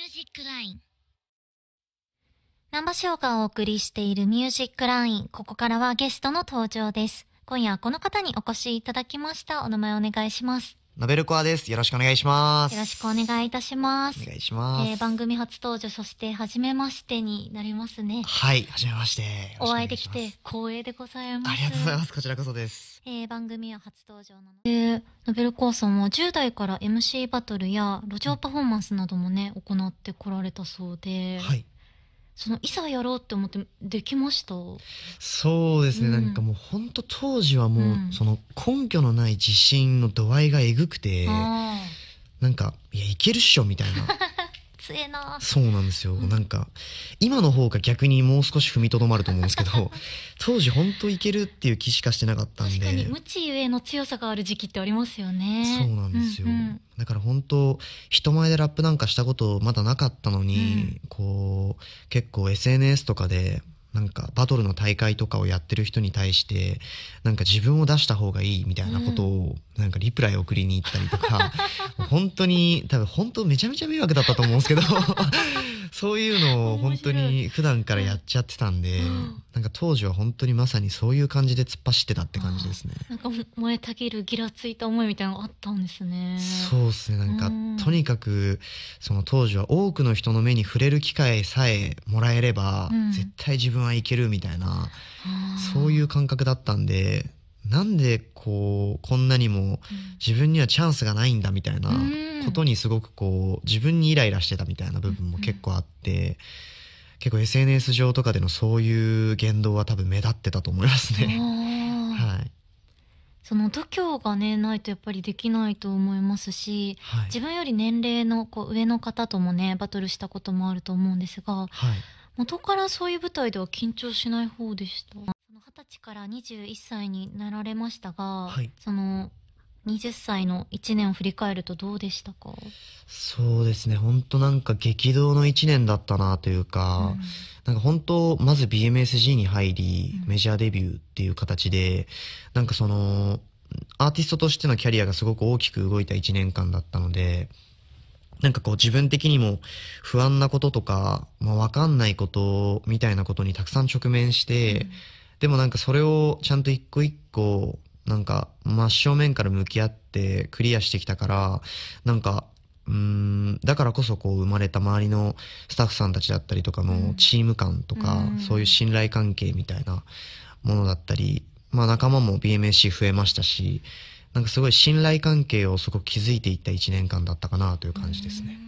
ュージックライン。ナ波バーがお送りしているミュージックライン。ここからはゲストの登場です。今夜はこの方にお越しいただきました。お名前お願いします。ノベルコアです。よろしくお願いします。よろしくお願いいたします。お願いします。えー、番組初登場、そして初めましてになりますね。はい、初めまして。お会いできて光栄でございます。ありがとうございます。こちらこそです。えー、番組は初登場なので、えー、ノベルコアさんは10代から MC バトルや路上パフォーマンスなどもね、行ってこられたそうで、はい。そのいざやろうって思ってできましたそうですね、うん、なんかもう本当当時はもう、うん、その根拠のない自信の度合いがえぐくてなんかいやいけるっしょみたいな。強えなそうなんですよ、うん、なんか今の方が逆にもう少し踏みとどまると思うんですけど 当時本当いけるっていう気しかしてなかったんで確かに無知ゆえの強さがある時期ってありますよねそうなんですよ、うんうん、だから本当人前でラップなんかしたことまだなかったのに、うん、こう結構 SNS とかでなんかバトルの大会とかをやってる人に対してなんか自分を出した方がいいみたいなことをなんかリプライ送りに行ったりとか、うん、本当に多分本当めちゃめちゃ迷惑だったと思うんですけどそういうのを本当に普段からやっちゃってたんで、なんか当時は本当にまさにそういう感じで突っ走ってたって感じですねなんか燃えたぎるギラついた思いみたいなのあったんですねそうですねなんか、とにかくその当時は多くの人の目に触れる機会さえもらえれば、絶対自分はいけるみたいな、そういう感覚だったんでなんでこうこんなにも自分にはチャンスがないんだみたいなことにすごくこう自分にイライラしてたみたいな部分も結構あって結構 SNS 上とかでのそういう言動は多分目立ってたと思いますね。はい、その度胸がねないとやっぱりできないと思いますし、はい、自分より年齢のこう上の方ともねバトルしたこともあると思うんですが、はい、元からそういう舞台では緊張しない方でした。歳から21歳になられましたが、はい、その20歳の1年を振り返るとどうでしたかそうですね本当なんか激動の1年だったなというか、うん、なんか本当まず BMSG に入り、うん、メジャーデビューっていう形でなんかそのアーティストとしてのキャリアがすごく大きく動いた1年間だったのでなんかこう自分的にも不安なこととか、まあ、わかんないことみたいなことにたくさん直面して、うんでもなんかそれをちゃんと一個一個、なんか真正面から向き合ってクリアしてきたから、なんか、うん、だからこそこう生まれた周りのスタッフさんたちだったりとかのチーム感とか、うん、そういう信頼関係みたいなものだったり、まあ仲間も BMAC 増えましたし、なんかすごい信頼関係をすごく築いていった一年間だったかなという感じですね。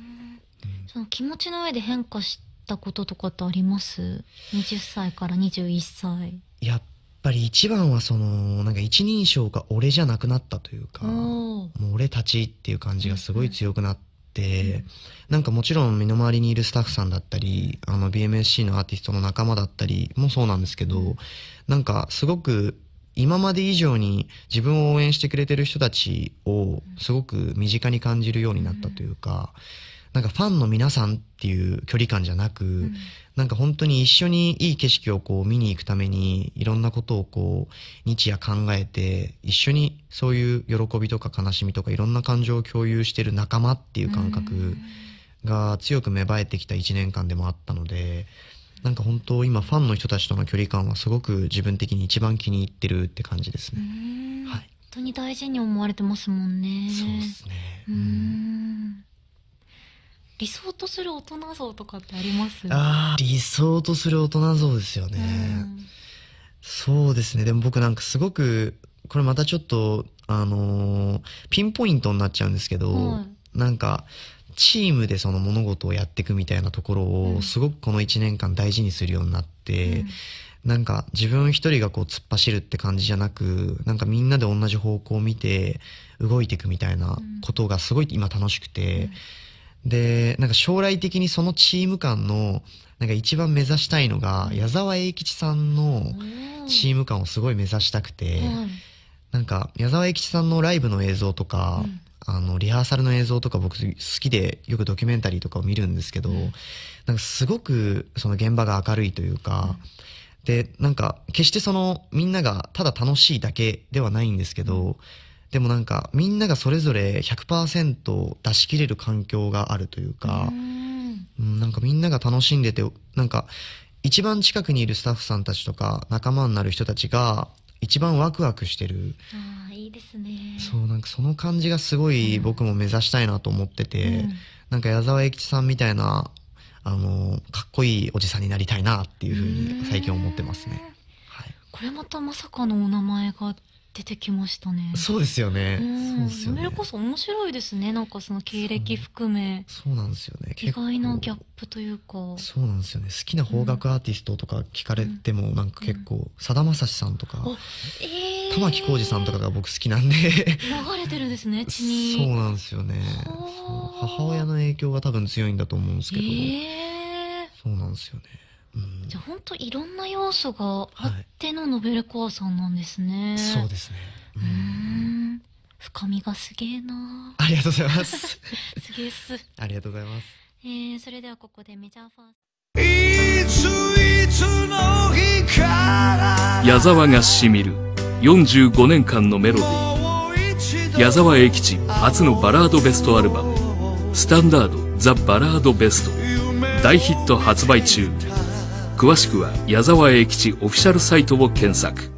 その気持ちの上で変化したこととかってあります ?20 歳から21歳。やっぱり一番はその、なんか一人称が俺じゃなくなったというか、もう俺たちっていう感じがすごい強くなって、なんかもちろん身の回りにいるスタッフさんだったり、あの BMSC のアーティストの仲間だったりもそうなんですけど、なんかすごく今まで以上に自分を応援してくれてる人たちをすごく身近に感じるようになったというか、なんかファンの皆さんっていう距離感じゃなく、うん、なんか本当に一緒にいい景色をこう見に行くために、いろんなことをこう、日夜考えて、一緒にそういう喜びとか悲しみとかいろんな感情を共有してる仲間っていう感覚が強く芽生えてきた1年間でもあったので、なんか本当今ファンの人たちとの距離感はすごく自分的に一番気に入ってるって感じですね。はい、本当に大事に思われてますもんね。そうですね。うん理想とする大人像とかってありますあ理想とする大人像ですよね、うん、そうですねでも僕なんかすごくこれまたちょっとあのー、ピンポイントになっちゃうんですけど、はなんかチームでその物事をやっていくみたいなところをすごくこの1年間大事にするようになって、うんなんか自分一人がこう突っ走るって感じじゃなく、なんかみんなで同じ方向を見て動いていくみたいなことがすごい今楽しくて、で、なんか将来的にそのチーム間の、なんか一番目指したいのが、矢沢永吉さんのチーム感をすごい目指したくて、なんか矢沢永吉さんのライブの映像とか、あの、リハーサルの映像とか僕好きでよくドキュメンタリーとかを見るんですけど、なんかすごくその現場が明るいというか、で、なんか決してそのみんながただ楽しいだけではないんですけど、でもなんかみんながそれぞれ100%出し切れる環境があるというか、うん、なんかみんなが楽しんでて、なんか一番近くにいるスタッフさんたちとか仲間になる人たちが一番ワクワクしてる。ああ、いいですね。そう、なんかその感じがすごい僕も目指したいなと思ってて、うん、なんか矢沢永吉さんみたいな、あの、かっこいいおじさんになりたいなっていうふうに最近思ってますね。はい、これまたまさかのお名前が出てきましたね。そうですよね。そうすよね。それこそ面白いですね。なんかその経歴含め。そうなんですよね。意外なギャップというか。そうなんですよね。好きな邦楽アーティストとか聞かれても、なんか結構、さだまさしさんとか、玉置浩二さんとかが僕好きなんで。流れてるんですね、血に。そうなんですよね。母親の影響が多分強いんだと思うんですけど。そうなんですよね。じゃあ本当いろんな要素があってのノベルコアさんなんですね、はい、そうですねうん深みがすげえなありがとうございます すげえっすありがとうございますえー、それではここでメジャーファースいついつの日から矢沢がしみる45年間のメロディー矢沢永吉初のバラードベストアルバム「スタンダード・ザ・バラード・ベスト」大ヒット発売中詳しくは矢沢永吉オフィシャルサイトを検索